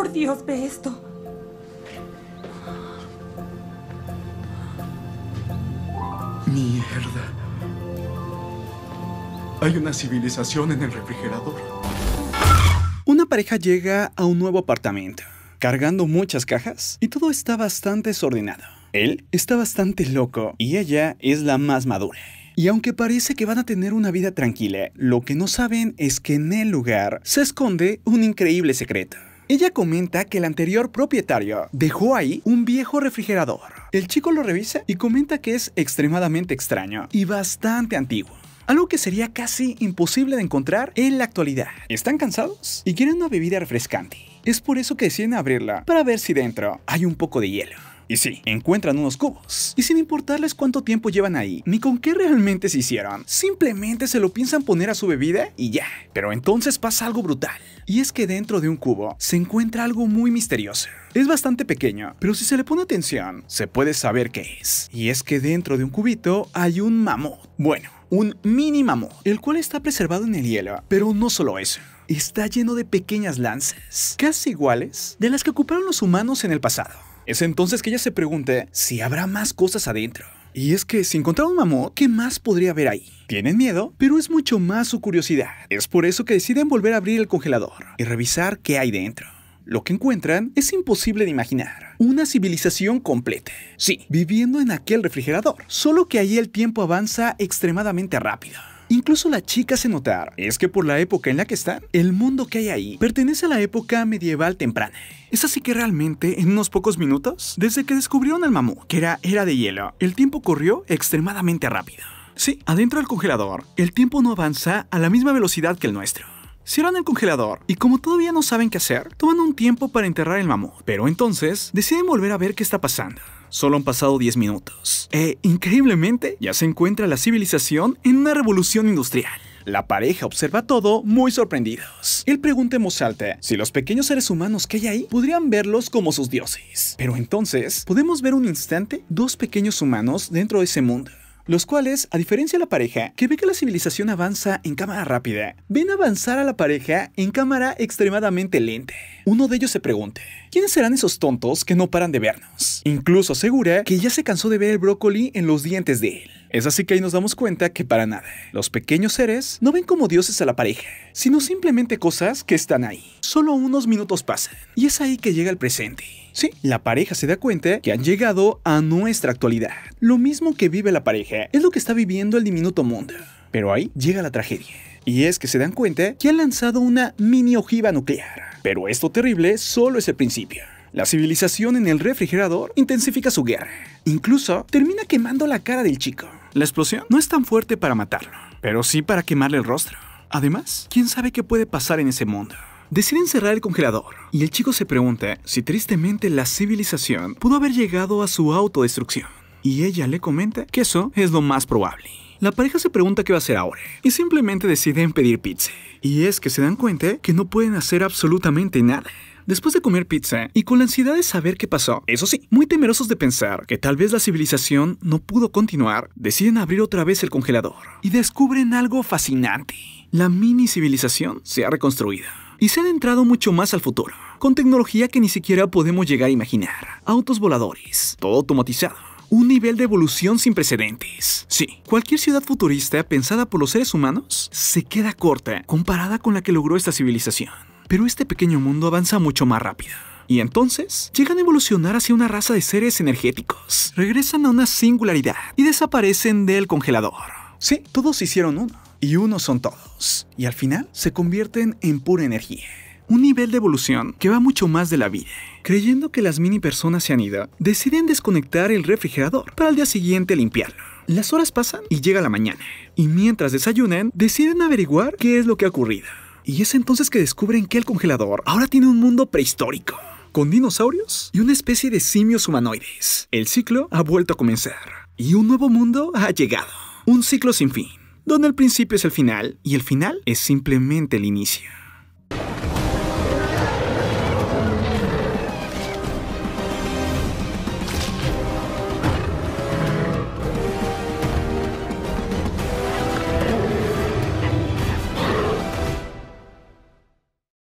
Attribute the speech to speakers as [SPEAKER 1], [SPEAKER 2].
[SPEAKER 1] Por Dios, ve esto. Mierda. Hay una civilización en el refrigerador. Una pareja llega a un nuevo apartamento, cargando muchas cajas, y todo está bastante desordenado. Él está bastante loco y ella es la más madura. Y aunque parece que van a tener una vida tranquila, lo que no saben es que en el lugar se esconde un increíble secreto. Ella comenta que el anterior propietario dejó ahí un viejo refrigerador. El chico lo revisa y comenta que es extremadamente extraño y bastante antiguo algo que sería casi imposible de encontrar en la actualidad. ¿Están cansados? Y quieren una bebida refrescante. Es por eso que deciden abrirla, para ver si dentro hay un poco de hielo. Y sí, encuentran unos cubos. Y sin importarles cuánto tiempo llevan ahí, ni con qué realmente se hicieron, simplemente se lo piensan poner a su bebida y ya. Pero entonces pasa algo brutal. Y es que dentro de un cubo se encuentra algo muy misterioso. Es bastante pequeño, pero si se le pone atención, se puede saber qué es. Y es que dentro de un cubito hay un mamut. Bueno, un mini mamut, el cual está preservado en el hielo, pero no solo eso está lleno de pequeñas lanzas, casi iguales de las que ocuparon los humanos en el pasado. Es entonces que ella se pregunta si habrá más cosas adentro. Y es que si encontraron un mamut, ¿qué más podría haber ahí? Tienen miedo, pero es mucho más su curiosidad. Es por eso que deciden volver a abrir el congelador y revisar qué hay dentro. Lo que encuentran es imposible de imaginar. Una civilización completa. Sí, viviendo en aquel refrigerador. Solo que ahí el tiempo avanza extremadamente rápido. Incluso la chica se notar, Es que por la época en la que están, el mundo que hay ahí pertenece a la época medieval temprana. Es así que realmente, en unos pocos minutos, desde que descubrieron al mamú, que era era de hielo, el tiempo corrió extremadamente rápido. Sí, adentro del congelador, el tiempo no avanza a la misma velocidad que el nuestro. Cierran el congelador y como todavía no saben qué hacer, toman un tiempo para enterrar el mamú, pero entonces deciden volver a ver qué está pasando. Solo han pasado 10 minutos. E, increíblemente, ya se encuentra la civilización en una revolución industrial. La pareja observa todo muy sorprendidos. Él pregunta en voz alta si los pequeños seres humanos que hay ahí podrían verlos como sus dioses. Pero entonces, podemos ver un instante dos pequeños humanos dentro de ese mundo los cuales, a diferencia de la pareja, que ve que la civilización avanza en cámara rápida, ven avanzar a la pareja en cámara extremadamente lenta. Uno de ellos se pregunta, ¿quiénes serán esos tontos que no paran de vernos? Incluso asegura que ya se cansó de ver el brócoli en los dientes de él. Es así que ahí nos damos cuenta que para nada, los pequeños seres no ven como dioses a la pareja, sino simplemente cosas que están ahí. Solo unos minutos pasan, y es ahí que llega el presente. Sí, la pareja se da cuenta que han llegado a nuestra actualidad. Lo mismo que vive la pareja es lo que está viviendo el diminuto mundo. Pero ahí llega la tragedia. Y es que se dan cuenta que han lanzado una mini ojiva nuclear. Pero esto terrible solo es el principio. La civilización en el refrigerador intensifica su guerra. Incluso termina quemando la cara del chico. La explosión no es tan fuerte para matarlo, pero sí para quemarle el rostro. Además, ¿quién sabe qué puede pasar en ese mundo? Deciden cerrar el congelador y el chico se pregunta si tristemente la civilización pudo haber llegado a su autodestrucción. Y ella le comenta que eso es lo más probable. La pareja se pregunta qué va a hacer ahora y simplemente deciden pedir pizza. Y es que se dan cuenta que no pueden hacer absolutamente nada. Después de comer pizza y con la ansiedad de saber qué pasó, eso sí, muy temerosos de pensar que tal vez la civilización no pudo continuar, deciden abrir otra vez el congelador y descubren algo fascinante. La mini civilización se ha reconstruido y se han entrado mucho más al futuro, con tecnología que ni siquiera podemos llegar a imaginar. Autos voladores, todo automatizado, un nivel de evolución sin precedentes. Sí, cualquier ciudad futurista pensada por los seres humanos se queda corta comparada con la que logró esta civilización. Pero este pequeño mundo avanza mucho más rápido. Y entonces llegan a evolucionar hacia una raza de seres energéticos, regresan a una singularidad y desaparecen del congelador. Sí, todos hicieron uno y uno son todos, y al final se convierten en pura energía. Un nivel de evolución que va mucho más de la vida. Creyendo que las mini personas se han ido, deciden desconectar el refrigerador para al día siguiente limpiarlo. Las horas pasan y llega la mañana, y mientras desayunan, deciden averiguar qué es lo que ha ocurrido. Y es entonces que descubren que el congelador ahora tiene un mundo prehistórico, con dinosaurios y una especie de simios humanoides. El ciclo ha vuelto a comenzar, y un nuevo mundo ha llegado. Un ciclo sin fin donde el principio es el final y el final es simplemente el inicio.